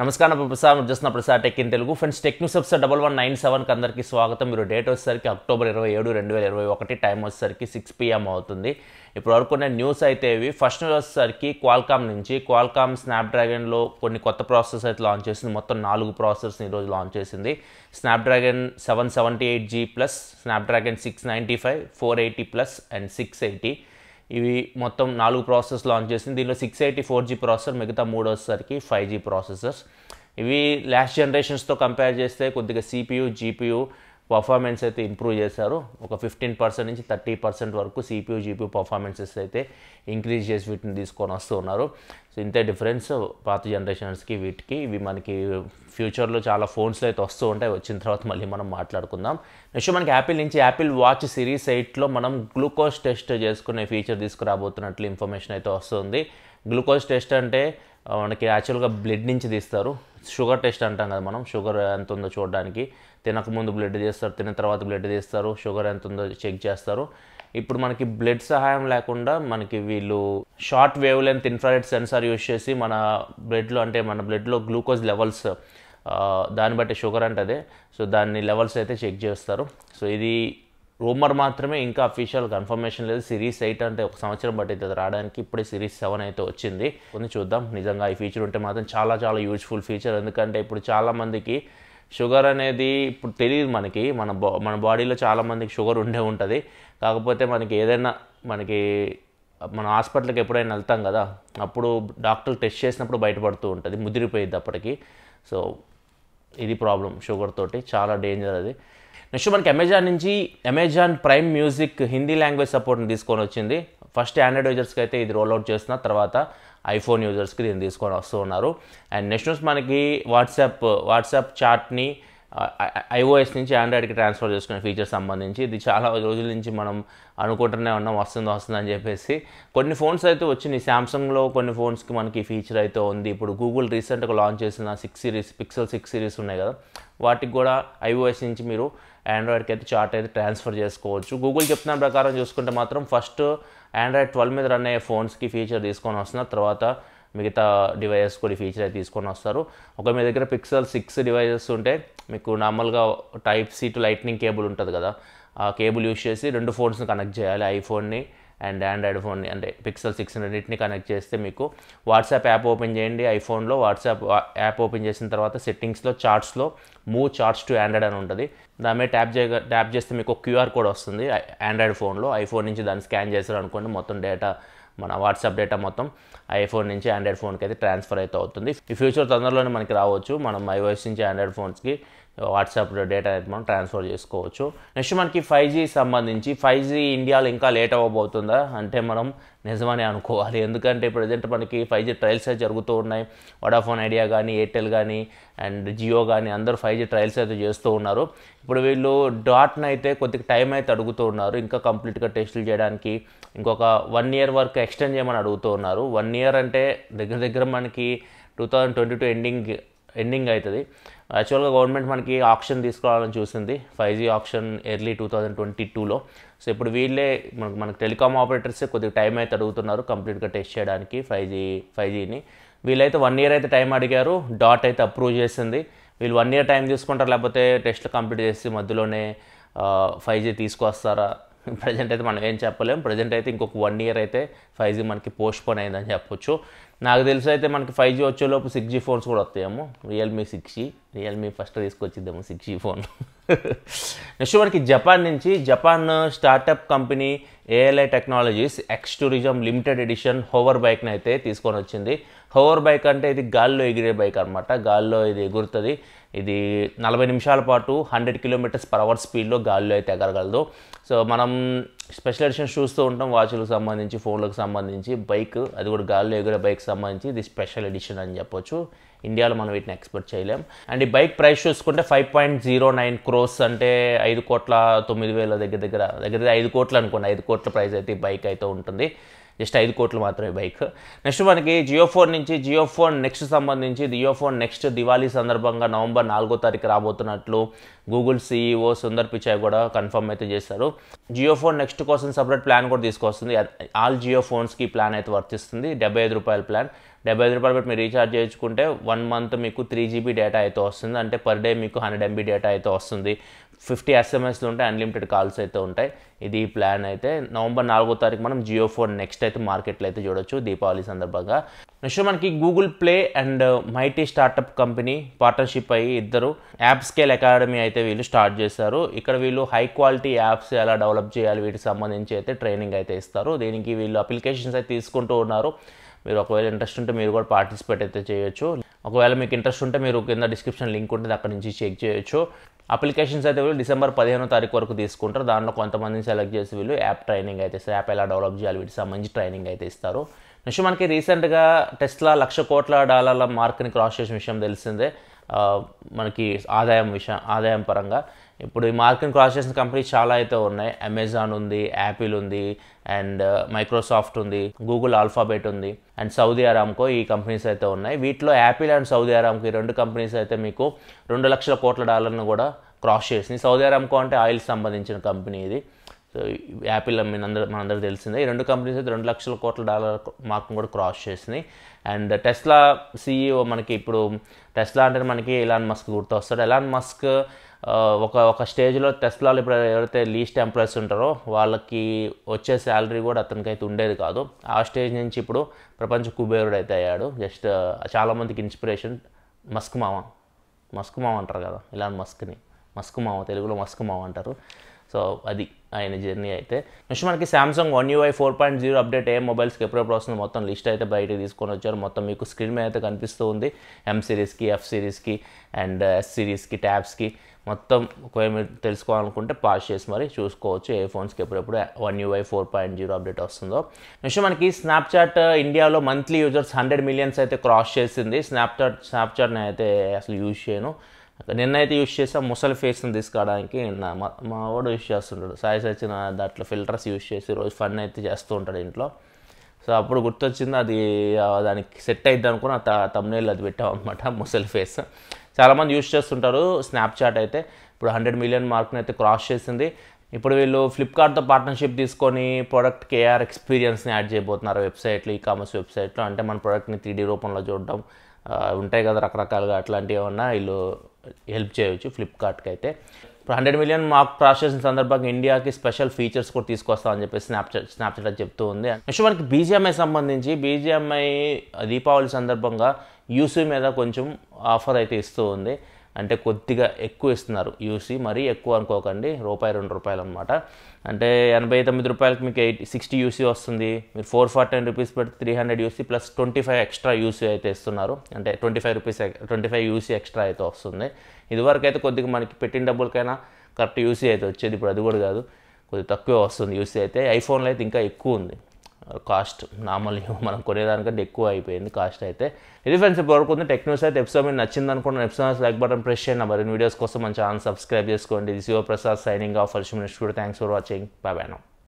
నమస్కారం ప్రసాద్ మీరు చూస్తున్న tech in Telugu friends tech news ఎప్సర్ డబల్ వన్ నైన్ సెవెన్కి అందరికీ స్వాగతం మీరు డేట్ వచ్చేసరికి అక్టోబర్ ఇరవై ఏడు రెండు వేల ఇరవై ఒకటి టైం వచ్చేసరికి సిక్స్ పిఎం అవుతుంది ఇప్పుడు వరకు న్యూస్ అయితే ఇవి ఫస్ట్ న్యూస్ వచ్చేసరికి క్వాల్కామ్ నుంచి క్వాల్కామ్ స్నాప్డ్రాగన్లో కొన్ని కొత్త ప్రాసెస్ అయితే లాంచ్ చేసింది మొత్తం నాలుగు ప్రాసెసర్స్ ఈరోజు లాంచ్ చేసింది Snapdragon seven seventy eight G plus Snapdragon six ninety five four eighty plus and six eighty ఇవి మొత్తం నాలుగు ప్రాసెస్ లాంచ్ చేసింది దీనిలో six eighty four G processor మిగతా మూడోసరికి ఫైవ్ జీ ప్రాసెసర్స్ ఇవి లాస్ట్ జనరేషన్స్తో కంపేర్ చేస్తే కొద్దిగా సిపియు జీపీయు పర్ఫార్మెన్స్ అయితే ఇంప్రూవ్ చేశారు ఒక ఫిఫ్టీన్ పర్సెంట్ నుంచి థర్టీ పర్సెంట్ వరకు సిపియూ జీపీయూ పర్ఫార్మెన్సెస్ అయితే ఇంక్రీజ్ చేసి వీటిని తీసుకొని వస్తూ ఉన్నారు సో ఇంతే డిఫరెన్స్ పాత జనరేషన్స్కి వీటికి ఇవి మనకి ఫ్యూచర్లో చాలా ఫోన్స్లో అయితే వస్తూ ఉంటాయి వచ్చిన తర్వాత మళ్ళీ మనం మాట్లాడుకుందాం నెక్స్ట్ మనకి యాపిల్ నుంచి యాపిల్ వాచ్ సిరీస్ ఎయిట్లో మనం గ్లూకోజ్ టెస్ట్ చేసుకునే ఫీచర్ తీసుకురాబోతున్నట్లు ఇన్ఫర్మేషన్ అయితే వస్తుంది గ్లూకోజ్ టెస్ట్ అంటే మనకి యాక్చువల్గా బ్లడ్ నుంచి తీస్తారు షుగర్ టెస్ట్ అంటాం కదా మనం షుగర్ ఎంత ఉందో చూడడానికి తినకముందు బ్లడ్ చేస్తారు తిన్న తర్వాత బ్లడ్ తీస్తారు షుగర్ ఎంత ఉందో చెక్ చేస్తారు ఇప్పుడు మనకి బ్లడ్ సహాయం లేకుండా మనకి వీళ్ళు short wavelength infrared sensor use చేసి మన బ్లడ్లో అంటే మన బ్లడ్లో గ్లూకోజ్ లెవెల్స్ దాన్ని బట్టి షుగర్ అంటే సో దాన్ని లెవెల్స్ అయితే చెక్ చేస్తారు సో ఇది రూమర్ మాత్రమే ఇంకా అఫీషియల్ కన్ఫర్మేషన్ లేదు సిరీస్ ఎయిట్ అంటే ఒక సంవత్సరం పట్టింది రావడానికి ఇప్పుడే సిరీస్ సెవెన్ అయితే వచ్చింది కొన్ని చూద్దాం నిజంగా ఈ ఫీచర్ ఉంటే మాత్రం చాలా చాలా యూజ్ఫుల్ ఫీచర్ ఎందుకంటే ఇప్పుడు చాలామందికి షుగర్ అనేది ఇప్పుడు తెలియదు మనకి మన బా మన బాడీలో చాలామందికి షుగర్ ఉండే ఉంటుంది కాకపోతే మనకి ఏదైనా మనకి మన హాస్పిటల్కి ఎప్పుడైనా వెళ్తాం కదా అప్పుడు డాక్టర్ టెస్ట్ చేసినప్పుడు బయటపడుతూ ఉంటుంది ముదిరిపోయింది అప్పటికి సో ఇది ప్రాబ్లం షుగర్ తోటి చాలా డేంజర్ అది నెక్స్ట్ మనకి అమెజాన్ నుంచి Amazon Prime music Hindi language సపోర్ట్ని తీసుకొని వచ్చింది ఫస్ట్ ఆండ్రాయిడ్ యూజర్స్కి అయితే ఇది రోల్అవుట్ చేసిన తర్వాత ఐఫోన్ యూజర్స్కి దీన్ని తీసుకొని వస్తూ ఉన్నారు అండ్ నెక్స్ట్ మనకి వాట్సాప్ వాట్సాప్ చాట్ని ఐఓఎస్ నుంచి ఆండ్రాయిడ్కి ట్రాన్స్ఫర్ చేసుకునే ఫీచర్ సంబంధించి ఇది చాలా రోజుల నుంచి మనం అనుకుంటూనే ఉన్నాం వస్తుంది వస్తుంది అని చెప్పేసి కొన్ని ఫోన్స్ అయితే వచ్చినాయి శాంసంగ్లో కొన్ని ఫోన్స్కి మనకి ఈ ఫీచర్ అయితే ఉంది ఇప్పుడు గూగుల్ రీసెంట్గా లాంచ్ చేసిన six series pixel six series ఉన్నాయి కదా వాటికి కూడా ఐఓఎస్ నుంచి మీరు ఆండ్రాయిడ్కి అయితే చార్ట్ అయితే ట్రాన్స్ఫర్ చేసుకోవచ్చు గూగుల్ చెప్తున్న ప్రకారం చూసుకుంటే మాత్రం ఫస్ట్ ఆండ్రాయిడ్ ట్వెల్వ్ మీద రన్ అయ్యే ఫోన్స్కి ఫీచర్ తీసుకొని వస్తున్నారు తర్వాత మిగతా డివైజెస్ కూడా ఫీచర్ అయితే తీసుకొని వస్తారు ఒక మీ దగ్గర పిక్సెల్ సిక్స్ డివైజెస్ ఉంటే మీకు నార్మల్గా type C to lightning cable ఉంటుంది కదా ఆ కేబుల్ యూస్ చేసి రెండు ఫోన్స్ని కనెక్ట్ చేయాలి ఐఫోన్ని అండ్ ఆండ్రాయిడ్ ఫోన్ని అంటే పిక్సెల్ సిక్స్ రెండింటిని కనెక్ట్ చేస్తే మీకు వాట్సాప్ యాప్ ఓపెన్ చేయండి ఐఫోన్లో వాట్సాప్ యాప్ ఓపెన్ చేసిన తర్వాత సెట్టింగ్స్లో చార్ట్స్లో మూవ్ చార్ట్స్ టు ఆండ్రాయిడ్ అని ఉంటుంది దాని మీద ట్యాప్ చేయ ట్యాప్ చేస్తే మీకు క్యూఆర్ కోడ్ వస్తుంది ఆండ్రాయిడ్ ఫోన్లో ఐఫోన్ నుంచి దాన్ని స్కాన్ చేశారు అనుకోండి మొత్తం డేటా మన వాట్సాప్ డేటా మొత్తం ఐఫోన్ నుంచి ఆండ్రాయిడ్ ఫోన్కి అయితే ట్రాన్స్ఫర్ అయితే అవుతుంది ఈ ఫ్యూచర్ తొందరలోనే మనకి రావచ్చు మనం ఐవైస్ నుంచి ఆండ్రాయిడ్ ఫోన్స్కి వాట్సాప్ డేటా అయితే మనం ట్రాన్స్ఫర్ చేసుకోవచ్చు నెక్స్ట్ మనకి ఫైవ్ జీ సంబంధించి ఫైవ్ జీ ఇండియాలో ఇంకా లేట్ అవ్వబోతుందా అంటే మనం నిజమని అనుకోవాలి ఎందుకంటే ప్రజెంట్ మనకి ఫైవ్ జీ ట్రయల్స్ అయితే జరుగుతూ ఉన్నాయి వడాఫోన్ ఐడియా కానీ ఎయిర్టెల్ కానీ అండ్ జియో కానీ అందరూ ఫైవ్ జీ ట్రయల్స్ అయితే చేస్తూ ఉన్నారు ఇప్పుడు వీళ్ళు డాట్ని అయితే కొద్దిగా టైం అయితే అడుగుతూ ఉన్నారు ఇంకా కంప్లీట్గా టెస్టులు చేయడానికి ఇంకొక వన్ ఇయర్ వరకు ఎక్స్టెండ్ చేయమని అడుగుతూ ఉన్నారు వన్ ఇయర్ అంటే దగ్గర దగ్గర మనకి two thousand twenty two ending ending అవుతుంది యాక్చువల్గా గవర్నమెంట్ మనకి ఆప్షన్ తీసుకురావాలని చూసింది five G option early two thousand twenty టూలో సో ఇప్పుడు వీళ్ళే మనకు మనకు టెలికామ్ ఆపరేటర్సే కొద్దిగా టైం అయితే అడుగుతున్నారు కంప్లీట్గా టెస్ట్ చేయడానికి ఫైవ్ జీ ఫైవ్ జీని వీళ్ళైతే వన్ ఇయర్ అయితే టైం అడిగారు డాట్ అయితే అప్రూవ్ చేసింది వీళ్ళు వన్ ఇయర్ టైం తీసుకుంటారు లేకపోతే టెస్ట్లు కంప్లీట్ చేసి మధ్యలోనే ఫైవ్ జీ తీసుకొస్తారా ప్రజెంట్ అయితే మనం ఏం చెప్పలేం ప్రజెంట్ అయితే ఇంకొక వన్ ఇయర్ అయితే ఫైవ్ జీ మనకి పోస్ట్పోన్ అయిందని చెప్పొచ్చు నాకు తెలిసి అయితే మనకి ఫైవ్ జీ వచ్చేలోపు సిక్స్ జీ ఫోన్స్ కూడా వస్తాయేమో Realme six G Realme first తీసుకొచ్చిద్దాము సిక్స్ జీ ఫోన్ నెక్స్ట్ మనకి జపాన్ నుంచి Japan startup company ALI technologies X tourism limited edition hover బైక్ని అయితే తీసుకొని వచ్చింది హోవర్ బైక్ అంటే ఇది గాల్లో ఎగిరే బైక్ అనమాట గాల్లో ఇది ఎగురుతుంది ఇది నలభై నిమిషాల పాటు హండ్రెడ్ కిలోమీటర్స్ పర్ అవర్ స్పీడ్లో గాల్లో అయితే ఎగరగలదు సో మనం స్పెషల్ ఎడిషన్ షూస్తో ఉంటాం వాచ్లకు సంబంధించి ఫోన్లకు సంబంధించి బైక్ అది కూడా గాల్లో ఎగిరే బైక్ సంబంధించి ఇది స్పెషల్ ఎడిషన్ అని చెప్పొచ్చు ఇండియాలో మనం వీటిని ఎక్స్పెక్ట్ చేయలేం అండ్ ఈ బైక్ ప్రైస్ చూసుకుంటే five point zero nine crores అంటే ఐదు కోట్ల తొమ్మిది వేల దగ్గర దగ్గర దగ్గర ఐదు కోట్లు అనుకోండి ఐదు కోట్ల ప్రైస్ అయితే ఈ బైక్ అయితే ఉంటుంది జస్ట్ ఐదు కోట్లు మాత్రమే బైక్ నెక్స్ట్ మనకి జియో ఫోన్ నుంచి జియో ఫోన్ నెక్స్ట్ సంబంధించి జియో ఫోన్ నెక్స్ట్ దివాళీ సందర్భంగా నవంబర్ నాలుగో తారీఖు రాబోతున్నట్లు Google CEO e Sundar Pichai కూడా కన్ఫర్మ్ అయితే చేశారు జియో ఫోన్ నెక్స్ట్ కోసం సపరేట్ ప్లాన్ కూడా తీసుకొస్తుంది ఆల్ జియో ఫోన్స్కి ప్లాన్ అయితే వర్తిస్తుంది డెబ్బై ఐదు రూపాయల ప్లాన్ డెబ్బై ఐదు రూపాయలు పెట్టి మీరు రీఛార్జ్ చేయించుకుంటే వన్ మంత్ మీకు త్రీ జీబీ డేటా అయితే వస్తుంది అంటే పర్ డే మీకు హండ్రెడ్ ఎంబీ డేటా అయితే వస్తుంది ఫిఫ్టీ ఎస్ఎంఎస్లు ఉంటాయి అన్లిమిటెడ్ కాల్స్ అయితే ఉంటాయి ఇది ఈ ప్లాన్ అయితే నవంబర్ నాలుగో తారీఖు మనం జియో ఫోన్ నెక్స్ట్ అయితే మార్కెట్లో అయితే చూడొచ్చు దీపావళి సందర్భంగా నెక్స్ట్ మనకి Google Play and Mighty startup company partnership అయ్యి ఇద్దరు యాప్ స్కేల్ అకాడమీ అయితే వీళ్ళు స్టార్ట్ చేశారు ఇక్కడ వీళ్ళు హై క్వాలిటీ యాప్స్ ఎలా డెవలప్ చేయాలి వీటికి సంబంధించి అయితే ట్రైనింగ్ అయితే ఇస్తారు దీనికి వీళ్ళు అప్లికేషన్స్ అయితే తీసుకుంటూ ఉన్నారు మీరు ఒకవేళ ఇంట్రెస్ట్ ఉంటే మీరు కూడా పార్టిసిపేట్ అయితే చేయొచ్చు ఒకవేళ మీకు ఇంట్రెస్ట్ ఉంటే మీరు కింద డిస్క్రిప్షన్ లింక్ ఉంటుంది అక్కడ నుంచి చెక్ చేయొచ్చు అప్లికేషన్స్ అయితే వీళ్ళు డిసెంబర్ పదిహేనో తారీఖు వరకు తీసుకుంటారు దాంట్లో కొంతమందిని సెలెక్ట్ చేసి వీళ్ళు యాప్ ట్రైనింగ్ అయితే యాప్ ఎలా డెవలప్ చేయాలి వీటికి సంబంధించి ట్రైనింగ్ అయితే ఇస్తారు నెక్స్ట్ మనకి రీసెంట్గా టెస్ట్లా లక్ష కోట్ల డాలర్ల మార్క్ని క్రాస్ చేసిన విషయం తెలిసిందే మనకి ఆదాయం విషయం ఆదాయం పరంగా ఇప్పుడు ఈ మార్కెట్ క్రాస్ చేసిన కంపెనీస్ చాలా అయితే ఉన్నాయి అమెజాన్ ఉంది యాపిల్ ఉంది అండ్ మైక్రోసాఫ్ట్ ఉంది గూగుల్ ఆల్ఫాబెట్ ఉంది అండ్ సౌదీ అరామ్కో ఈ కంపెనీస్ అయితే ఉన్నాయి వీటిలో యాపిల్ అండ్ సౌదీ అరామ్కో ఈ రెండు కంపెనీస్ అయితే మీకు రెండు లక్షల కోట్ల డాలర్ను కూడా క్రాస్ చేసింది సౌదీ అరామ్కో అంటే ఆయిల్ సంబంధించిన కంపెనీ ఇది సో యాపిల్ అమ్మిన అందరూ మనందరూ తెలిసిందే ఈ రెండు కంపెనీస్ అయితే రెండు లక్షల కోట్ల డాలర్ మార్క్ను కూడా క్రాస్ చేసినాయి అండ్ టెస్లా సీఈఓ మనకి ఇప్పుడు టెస్లా అంటే మనకి ఎలాన్ మస్క్ గుర్తు వస్తాడు ఎలాన్ మస్క్ ఒక ఒక స్టేజ్లో టెస్లాలు ఇప్పుడు ఎవరైతే లీస్ట్ ఎంప్లాయీస్ ఉంటారో వాళ్ళకి వచ్చే శాలరీ కూడా అతనికైతే ఉండేది కాదు ఆ స్టేజ్ నుంచి ఇప్పుడు ప్రపంచ కుబేరుడు అయితే అయ్యాడు జస్ట్ చాలామందికి ఇన్స్పిరేషన్ మస్క్ మామ మస్క్ మామ అంటారు కదా ఇలాన్ మస్క్ని మస్క్ మామ తెలుగులో మస్క్ మామ అంటారు సో అది ఆయన జర్నీ అయితే నెక్స్ట్ మనకి Samsung one UI four point zero update ఏ మొబైల్స్కి ఎప్పుడు వస్తుంది మొత్తం లిస్ట్ అయితే బయటకు తీసుకొని వచ్చారు మొత్తం మీకు స్క్రీన్ మీద అయితే కనిపిస్తూ ఉంది ఎం సిరీస్కి ఎఫ్ సిరీస్కి అండ్ ఎస్ సిరీస్కి ట్యాబ్స్కి మొత్తం ఒకవేళ మీరు తెలుసుకోవాలనుకుంటే పాస్ చేసి మరి చూసుకోవచ్చు ఏ ఫోన్స్కి ఎప్పుడెప్పుడు one UI four point zero update వస్తుందో నెక్స్ట్ మనకి స్నాప్చాట్ ఇండియాలో మంత్లీ యూజర్స్ హండ్రెడ్ మిలియన్స్ అయితే క్రాస్ చేసింది స్నాప్చాట్ స్నాప్చాట్ని అయితే అసలు యూజ్ చేయను నిన్నైతే యూస్ చేసాం ముసలి ఫేస్ని నిన్న మా వాడు యూస్ చేస్తుంటాడు సాయి సచిన దాంట్లో ఫిల్టర్స్ యూస్ చేసి రోజు ఫన్ అయితే చేస్తూ ఉంటాడు ఇంట్లో సో అప్పుడు గుర్తొచ్చింది అది దానికి సెట్ అయింది అనుకుని ఆ తమ్నేళ్ళు అది పెట్టాం అనమాట ముసలి ఫేస్ చాలామంది యూస్ చేస్తుంటారు స్నాప్చాట్ అయితే ఇప్పుడు హండ్రెడ్ మిలియన్ మార్క్ని అయితే క్రాస్ చేసింది ఇప్పుడు వీళ్ళు ఫ్లిప్కార్ట్తో పార్ట్నర్షిప్ తీసుకొని ప్రోడక్ట్ కేఆర్ ఎక్స్పీరియన్స్ని యాడ్ చేయబోతున్నారు వెబ్సైట్లు ఈ కామర్స్ వెబ్సైట్లో అంటే మన ప్రోడక్ట్ని త్రీడీ రూపంలో చూడడం ఉంటాయి కదా రకరకాలుగా అట్లాంటివి ఏమన్నా వీళ్ళు హెల్ప్ చేయవచ్చు ఫ్లిప్కార్ట్కి అయితే ఇప్పుడు హండ్రెడ్ మిలియన్ మార్క్ చేసిన సందర్భంగా ఇండియాకి స్పెషల్ ఫీచర్స్ కూడా తీసుకొస్తామని చెప్పి స్నాప్చాట్ స్నాప్చాట్ చెప్తూ ఉంది నెక్స్ట్ మనకి బీజిఎంఐ సంబంధించి బీజిఎంఐ దీపావళి సందర్భంగా యూసీ మీద కొంచెం ఆఫర్ అయితే ఇస్తూ ఉంది అంటే కొద్దిగా ఎక్కువ ఇస్తున్నారు యూసీ మరీ ఎక్కువ అనుకోకండి రూపాయి రెండు రూపాయలు అనమాట అంటే ఎనభై తొమ్మిది రూపాయలకి మీకు ఎయిట్ సిక్స్టీ యూసీ వస్తుంది మీరు ఫోర్ ఫార్టీ నైన్ రూపీస్ పెడితే three hundred UC plus twenty five extra UC అయితే ఇస్తున్నారు అంటే twenty five rupees twenty five UC extra అయితే వస్తుంది ఇదివరకు అయితే కొద్దిగా మనకి పెట్టిన డబ్బులకైనా కరెక్ట్ యూసీ అయితే వచ్చేది ఇప్పుడు అది కూడా కాదు కొద్దిగా తక్కువే వస్తుంది యూసీ అయితే ఐఫోన్లో అయితే ఇంకా ఎక్కువ ఉంది కాస్ట్ నార్మల్ మనం కొనేదానికంటే ఎక్కువ అయిపోయింది కాస్ట్ అయితే ఇది ఫ్రెండ్స్ వరకు ఉంది టెక్నోస్ అయితే ఎపిసోడ్ మీరు నచ్చింది అనుకున్న ఎపిసోడ్ లైక్ బటన్ ప్రెస్ చేయండి మరి వీడియోస్ కోసం మంచి ఛానల్ సబ్స్క్రైబ్ చేసుకోండి ఇది శివప్రసాద్ సైనింగ్ ఆఫ్ ఫర్ కూడా thanks for watching bye bye